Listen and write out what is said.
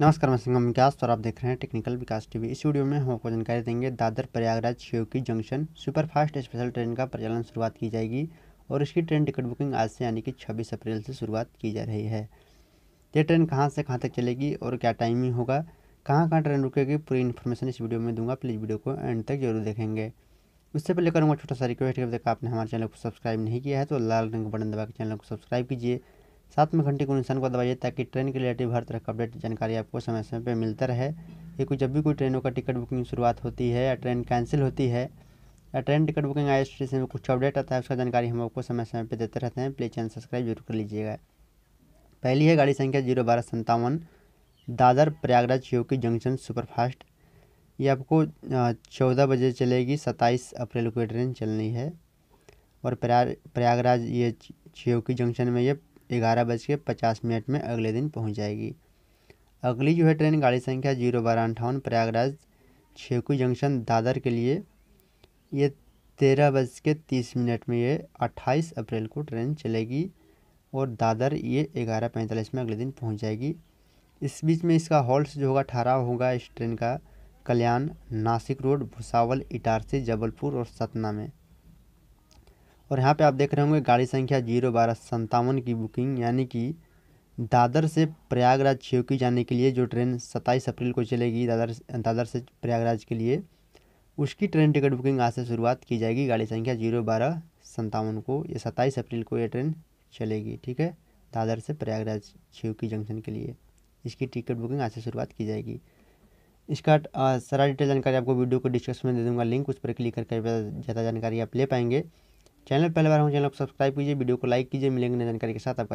नमस्कार मैं सिंगम विकास और आप देख रहे हैं टेक्निकल विकास टीवी इस वीडियो में हम आपको जानकारी देंगे Dadar Prayagraj Shivki junction superfast special train का प्रचालन शुरुआत की जाएगी और इसकी ट्रेन टिकट बुकिंग आज से यानी कि 26 अप्रैल से शुरुआत की जा रही है ये ट्रेन कहाँ से कहाँ तक चलेगी और क्या टाइमिंग होगा कहाँ कहाँ ट्रेन रुकेगी पूरी इन्फॉर्मेशन इस वीडियो में दूंगा प्लीज़ वीडियो को एंड तक जरूर देखेंगे उससे पहले करूँगा छोटा सा रिक्वेस्ट जब तक आपने हमारे चैनल को सब्सक्राइब नहीं किया है तो लाल रंग बटन दबा के चैनल को सब्सक्राइब कीजिए साथ में घंटे को निशान को दबाइए ताकि ट्रेन के रिलेटिव हर तरह का अपडेट जानकारी आपको समय समय पर मिलता रहे क्योंकि जब भी कोई ट्रेनों का टिकट बुकिंग शुरुआत होती है या ट्रेन कैंसिल होती है या ट्रेन टिकट बुकिंग आई स्टेशन में कुछ अपडेट आता है उसका जानकारी हम आपको समय समय पर देते रहते हैं प्लीज़ चैनल सब्सक्राइब जरूर कर लीजिएगा पहली है गाड़ी संख्या जीरो बारह संतावन दादर प्रयागराज योगी जंक्शन सुपरफास्ट ये आपको चौदह बजे चलेगी सत्ताईस अप्रैल को ये ट्रेन चलनी है और प्रयाग प्रयागराज ये छियोकी जंक्शन में ये ग्यारह बज के पचास मिनट में अगले दिन पहुंच जाएगी अगली जो है ट्रेन गाड़ी संख्या जीरो बारह अंठावन प्रयागराज छेकू जंक्शन दादर के लिए ये तेरह बज के तीस मिनट में ये अट्ठाईस अप्रैल को ट्रेन चलेगी और दादर ये ग्यारह पैंतालीस में अगले दिन पहुंच जाएगी इस बीच में इसका हॉल्ट जो होगा ठहराव होगा इस ट्रेन का कल्याण नासिक रोड भुसावल इटारसी जबलपुर और सतना में और यहाँ पे आप देख रहे होंगे गाड़ी संख्या जीरो बारह संतावन की बुकिंग यानी कि दादर से प्रयागराज छेवकी जाने के लिए जो ट्रेन सत्ताईस अप्रैल को चलेगी दादर दादर से प्रयागराज के लिए उसकी ट्रेन टिकट बुकिंग आज से शुरुआत की जाएगी गाड़ी संख्या जीरो बारह संतावन को ये सत्ताईस अप्रैल को ये ट्रेन चलेगी ठीक है दादर से प्रयागराज छेवकी जंक्शन के लिए इसकी टिकट बुकिंग आज से शुरुआत की जाएगी इसका सारा डिटेल जानकारी आपको वीडियो को डिस्क्रिप्शन में दे दूंगा लिंक उस पर क्लिक करके ज़्यादा जानकारी आप ले पाएंगे चैनल पहले बार हूँ चैनल को सब्सक्राइब कीजिए वीडियो को लाइक कीजिए मिलेंगे जानकारी के साथ आपका